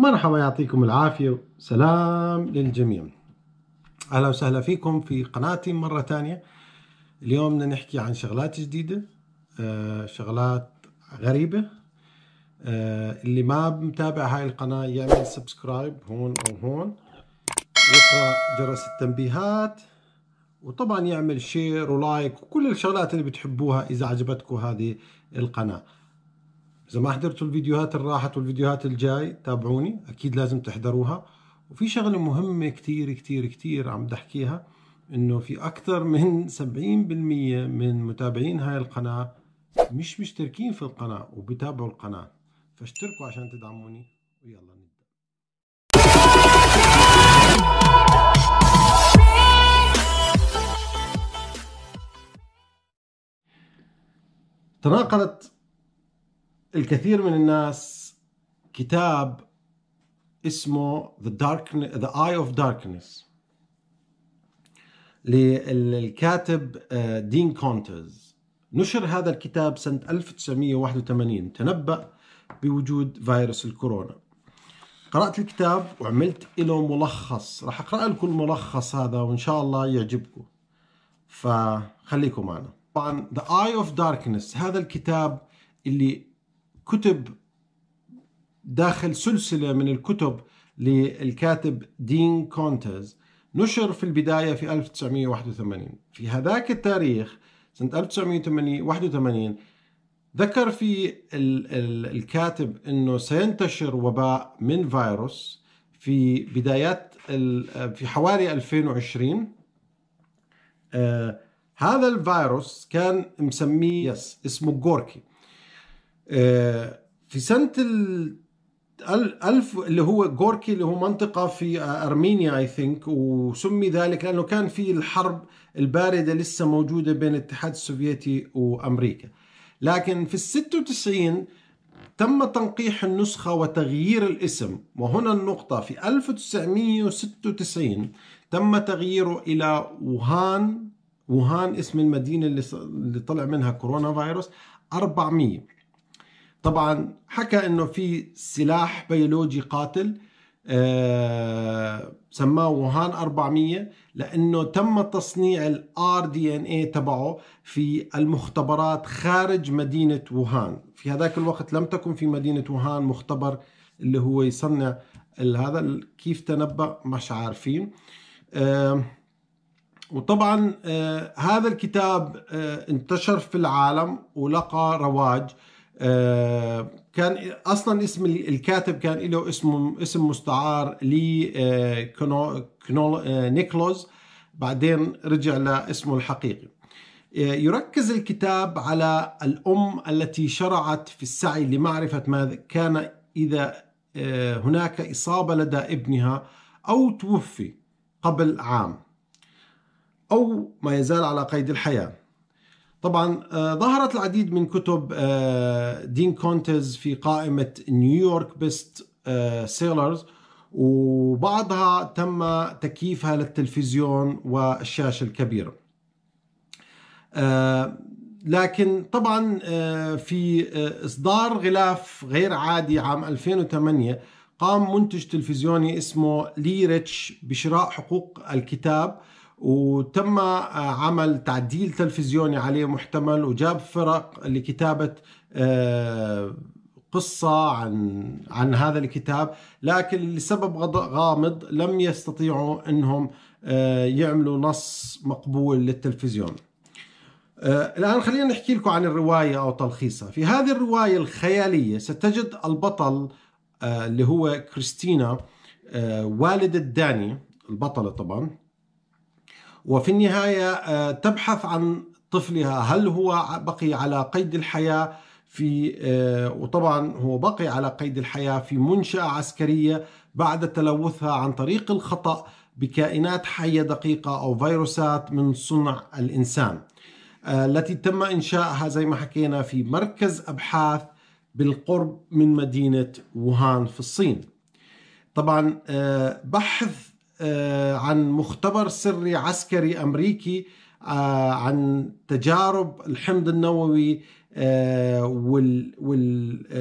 مرحبا يعطيكم العافية سلام للجميع أهلا وسهلا فيكم في قناتي مرة تانية اليوم بدنا نحكي عن شغلات جديدة آه، شغلات غريبة آه، اللي ما متابع هاي القناة يعمل سبسكرايب هون أو هون يقرأ جرس التنبيهات وطبعا يعمل شير ولايك وكل الشغلات اللي بتحبوها إذا عجبتكم هذه القناة اذا ما حضرتوا الفيديوهات اللي راحت والفيديوهات الجاي تابعوني اكيد لازم تحضروها وفي شغله مهمه كتير كتير كتير عم بدي احكيها انه في اكثر من 70% من متابعين هاي القناه مش مشتركين في القناه وبتابعوا القناه فاشتركوا عشان تدعموني ويلا نبدا تناقلت الكثير من الناس كتاب اسمه The, Darkness, The Eye of Darkness للكاتب دين آه، كونتز نشر هذا الكتاب سنة 1981 تنبأ بوجود فيروس الكورونا قرأت الكتاب وعملت له ملخص راح أقرأ لكم الملخص هذا وإن شاء الله يعجبكم فخليكم معنا طبعا The Eye of Darkness هذا الكتاب اللي كتب داخل سلسلة من الكتب للكاتب دين كونتز نشر في البداية في 1981 في هذاك التاريخ سنة 1981 ذكر في ال ال الكاتب أنه سينتشر وباء من فيروس في بدايات في حوالي 2020 آه هذا الفيروس كان مسميه يس اسمه جوركي آه، في سنة ألف اللي هو جوركي اللي هو منطقة في آه، أرمينيا أي ثينك وسمي ذلك لأنه كان في الحرب الباردة لسه موجودة بين الاتحاد السوفيتي وأمريكا لكن في الستة وتسعين تم تنقيح النسخة وتغيير الاسم وهنا النقطة في 1996 تم تغييره إلى ووهان ووهان اسم المدينة اللي طلع منها كورونا فيروس 400 طبعا حكى انه في سلاح بيولوجي قاتل آه سماه ووهان 400 لانه تم تصنيع الار دي ان اي تبعه في المختبرات خارج مدينه ووهان في هذاك الوقت لم تكن في مدينه ووهان مختبر اللي هو يصنع هذا كيف تنبأ مش عارفين آه وطبعا آه هذا الكتاب آه، انتشر في العالم ولقى رواج آه، كان اصلا اسم الكاتب كان له اسم اسم مستعار ل آه، آه، نيكلوز بعدين رجع لاسمه الحقيقي يركز الكتاب على الام التي شرعت في السعي لمعرفه ما كان اذا هناك اصابه لدى ابنها او توفي قبل عام او ما يزال على قيد الحياه طبعا آه، ظهرت العديد من كتب دين آه، كونتز في قائمة نيويورك بيست سيلرز وبعضها تم تكييفها للتلفزيون والشاشة الكبيرة آه، لكن طبعا في إصدار غلاف غير عادي عام 2008 قام منتج تلفزيوني اسمه لي ريتش بشراء حقوق الكتاب وتم آه، عمل تعديل تلفزيوني عليه محتمل وجاب فرق لكتابة آه، قصة عن عن هذا الكتاب لكن لسبب غامض لم يستطيعوا أنهم آه، يعملوا نص مقبول للتلفزيون الآن خلينا نحكي لكم عن الرواية أو تلخيصها في هذه الرواية الخيالية ستجد البطل اللي هو كريستينا والد داني البطلة طبعاً وفي النهاية آه، تبحث عن طفلها هل هو بقي على قيد الحياة في آه، وطبعا هو بقي على قيد الحياة في منشأة عسكرية بعد تلوثها عن طريق الخطأ بكائنات حية دقيقة أو فيروسات من صنع الإنسان آه، التي تم إنشائها زي ما حكينا في مركز أبحاث بالقرب من مدينة ووهان في الصين طبعا بحث آه، عن مختبر سري عسكري أمريكي آه، عن تجارب الحمض النووي آه،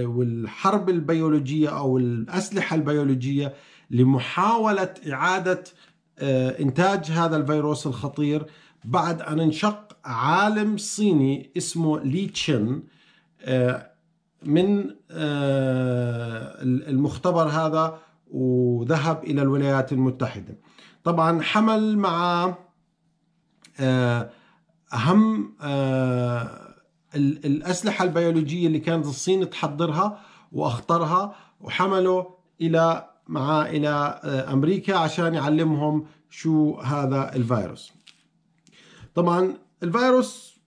والحرب البيولوجية أو الأسلحة البيولوجية لمحاولة إعادة إنتاج هذا الفيروس الخطير بعد أن انشق عالم صيني اسمه لي تشين من المختبر هذا وذهب إلى الولايات المتحدة طبعا حمل مع آه، أهم آه، الأسلحة البيولوجية اللي كانت الصين تحضرها وأخطرها وحمله إلى معاه إلى آه، أمريكا عشان يعلمهم شو هذا الفيروس طبعا الفيروس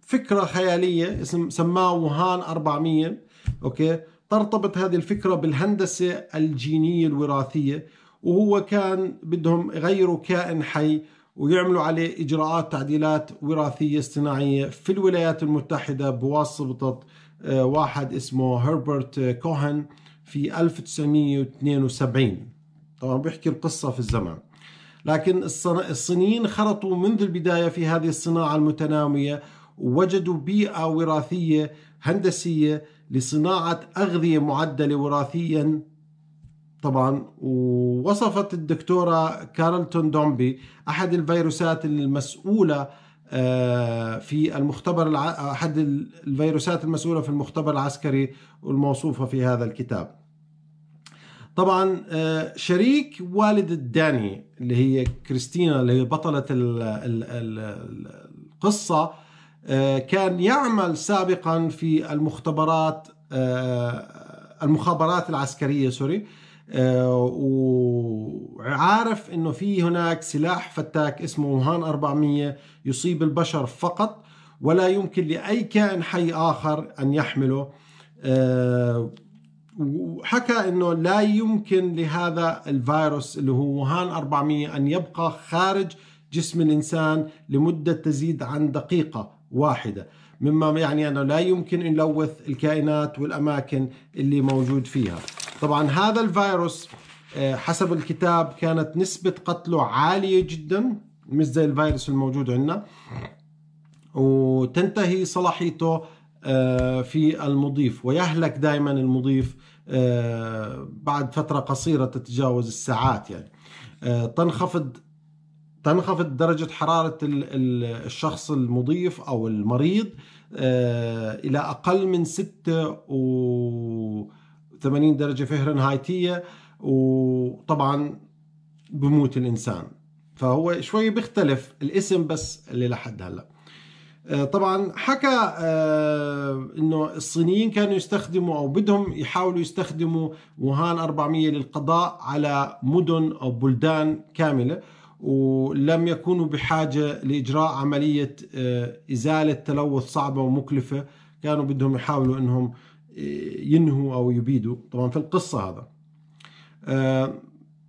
فكرة خيالية اسم سماه وهان 400 أوكي ترتبط هذه الفكرة بالهندسة الجينية الوراثية وهو كان بدهم يغيروا كائن حي ويعملوا عليه إجراءات تعديلات وراثية اصطناعية في الولايات المتحدة بواسطة آه، واحد اسمه هربرت كوهن في 1972 طبعا بيحكي القصة في الزمن لكن الصينيين خرطوا منذ البداية في هذه الصناعة المتنامية ووجدوا بيئة وراثية هندسية لصناعة أغذية معدلة وراثيا طبعا ووصفت الدكتورة كارلتون دومبي أحد الفيروسات المسؤولة آه، في المختبر الع... أحد الفيروسات المسؤولة في المختبر العسكري والموصوفة في هذا الكتاب طبعا آه، شريك والد الداني اللي هي كريستينا اللي هي بطلة القصة آه، كان يعمل سابقا في المختبرات آه، المخابرات العسكرية سوري آه، وعارف انه في هناك سلاح فتاك اسمه وهان 400 يصيب البشر فقط ولا يمكن لأي كائن حي آخر أن يحمله وحكى انه لا يمكن لهذا الفيروس اللي هو وهان 400 ان يبقى خارج جسم الانسان لمده تزيد عن دقيقه واحدة مما يعني أنه لا يمكن نلوث الكائنات والأماكن اللي موجود فيها طبعا هذا الفيروس آه، حسب الكتاب كانت نسبة قتله عالية جدا مش زي الفيروس الموجود عندنا وتنتهي صلاحيته آه، في المضيف ويهلك دائما المضيف آه، بعد فترة قصيرة تتجاوز الساعات يعني تنخفض تنخفض درجة حرارة الشخص المضيف أو المريض آه، إلى أقل من 86 درجة فهرنهايتية وطبعا بموت الإنسان فهو شوي بيختلف الاسم بس اللي لحد هلا آه، طبعا حكى آه، انه الصينيين كانوا يستخدموا او بدهم يحاولوا يستخدموا ووهان 400 للقضاء على مدن او بلدان كامله ولم يكونوا بحاجة لإجراء عملية آه، إزالة تلوث صعبة ومكلفة كانوا بدهم يحاولوا أنهم آه، ينهوا أو يبيدوا طبعا في القصة هذا آه،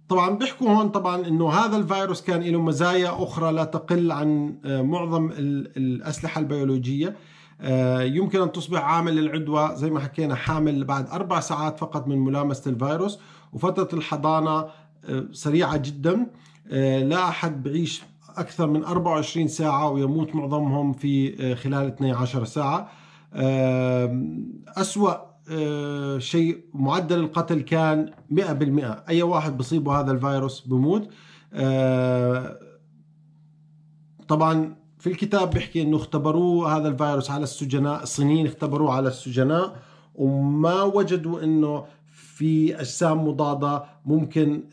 طبعا بيحكوا هون طبعا انه هذا الفيروس كان له مزايا اخرى لا تقل عن معظم الاسلحه البيولوجيه يمكن ان تصبح عامل للعدوى زي ما حكينا حامل بعد اربع ساعات فقط من ملامسه الفيروس وفتره الحضانه سريعه جدا آه، لا أحد بعيش أكثر من 24 ساعة ويموت معظمهم في آه، خلال 12 ساعة أسوأ آه، شيء معدل القتل كان 100% أي واحد بصيبه هذا الفيروس بموت طبعا في الكتاب بيحكي انه اختبروه هذا الفيروس على السجناء الصينيين اختبروه على السجناء وما وجدوا انه في اجسام مضاده ممكن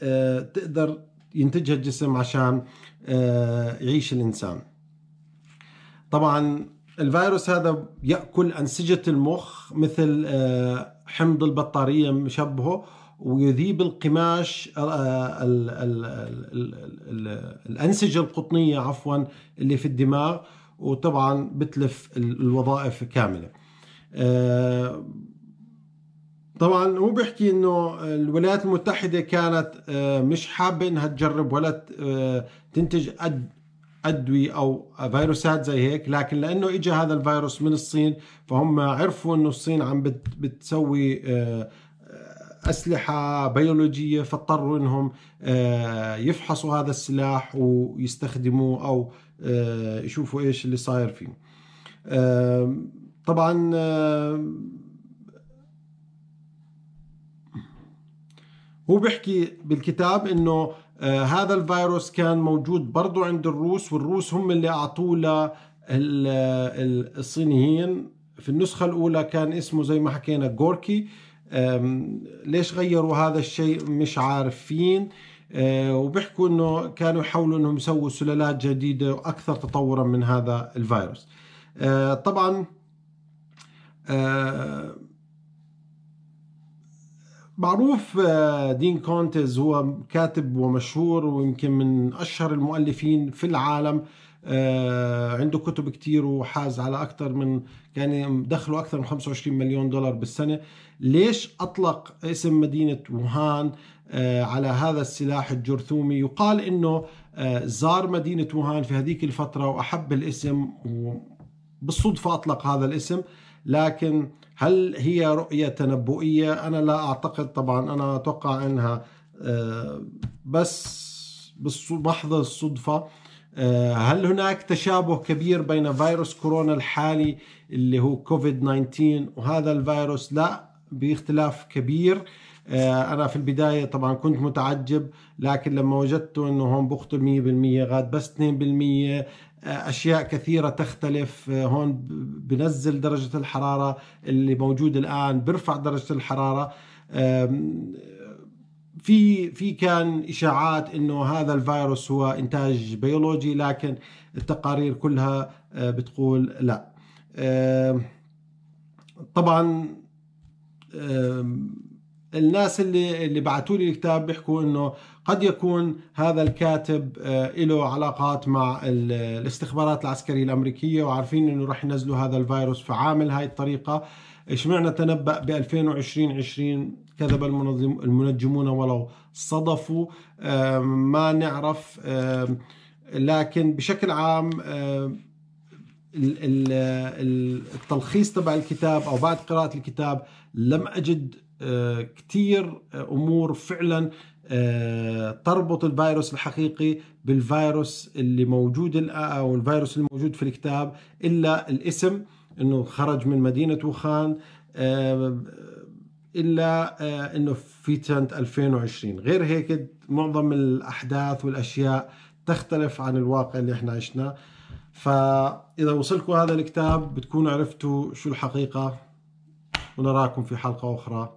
تقدر ينتجها الجسم عشان آه، يعيش الانسان طبعا الفيروس هذا ياكل انسجه المخ مثل آه، حمض البطاريه مشبهه ويذيب القماش آه، الانسجه القطنيه عفوا اللي في الدماغ وطبعا بتلف الوظائف كامله طبعا هو بيحكي انه الولايات المتحده كانت آه، مش حابه انها تجرب ولا آه، تنتج ادويه او فيروسات زي هيك لكن لانه اجى هذا الفيروس من الصين فهم عرفوا انه الصين عم بتسوي آه، اسلحه بيولوجيه فاضطروا انهم يفحصوا هذا السلاح ويستخدموه او يشوفوا ايش اللي صاير فيه طبعا هو بيحكي بالكتاب انه آه، هذا الفيروس كان موجود برضه عند الروس والروس هم اللي اعطوه للصينيين آه، في النسخة الأولى كان اسمه زي ما حكينا جوركي ليش غيروا هذا الشيء مش عارفين آه، وبيحكوا انه كانوا يحاولوا انهم يسووا سلالات جديده واكثر تطورا من هذا الفيروس طبعا معروف آه، دين كونتز هو كاتب ومشهور ويمكن من أشهر المؤلفين في العالم آه، عنده كتب كتير وحاز على أكثر من يعني دخله أكثر من 25 مليون دولار بالسنة ليش أطلق اسم مدينة ووهان آه، على هذا السلاح الجرثومي يقال أنه زار مدينة ووهان في هذيك الفترة وأحب الاسم وبالصدفة أطلق هذا الاسم لكن هل هي رؤية تنبؤية أنا لا أعتقد طبعا أنا أتوقع أنها آه، بس بمحض الصدفة آه، هل هناك تشابه كبير بين فيروس كورونا الحالي اللي هو كوفيد 19 وهذا الفيروس لا باختلاف كبير آه، انا في البدايه طبعا كنت متعجب لكن لما وجدته انه هون بخطب 100% غاد بس 2% آه، اشياء كثيره تختلف آه، هون بنزل درجه الحراره اللي موجود الان برفع درجه الحراره في في كان اشاعات انه هذا الفيروس هو انتاج بيولوجي لكن التقارير كلها بتقول لا طبعا الناس اللي اللي بعثوا لي الكتاب بيحكوا انه قد يكون هذا الكاتب آه، له علاقات مع الاستخبارات العسكريه الامريكيه وعارفين انه رح ينزلوا هذا الفيروس فعامل هاي الطريقه اشمعنا تنبأ ب 2020 20 كذب المنظم المنجمون ولو صدفوا ما نعرف لكن بشكل عام التلخيص تبع الكتاب او بعد قراءه الكتاب لم اجد آه، كتير آه، امور فعلا آه، تربط الفيروس الحقيقي بالفيروس اللي موجود او الفيروس الموجود في الكتاب الا الاسم انه خرج من مدينه وخان الا انه في سنه 2020 غير هيك معظم الاحداث والاشياء تختلف عن الواقع اللي احنا عشناه فاذا وصلكم هذا الكتاب بتكونوا عرفتوا شو الحقيقه ونراكم في حلقه اخرى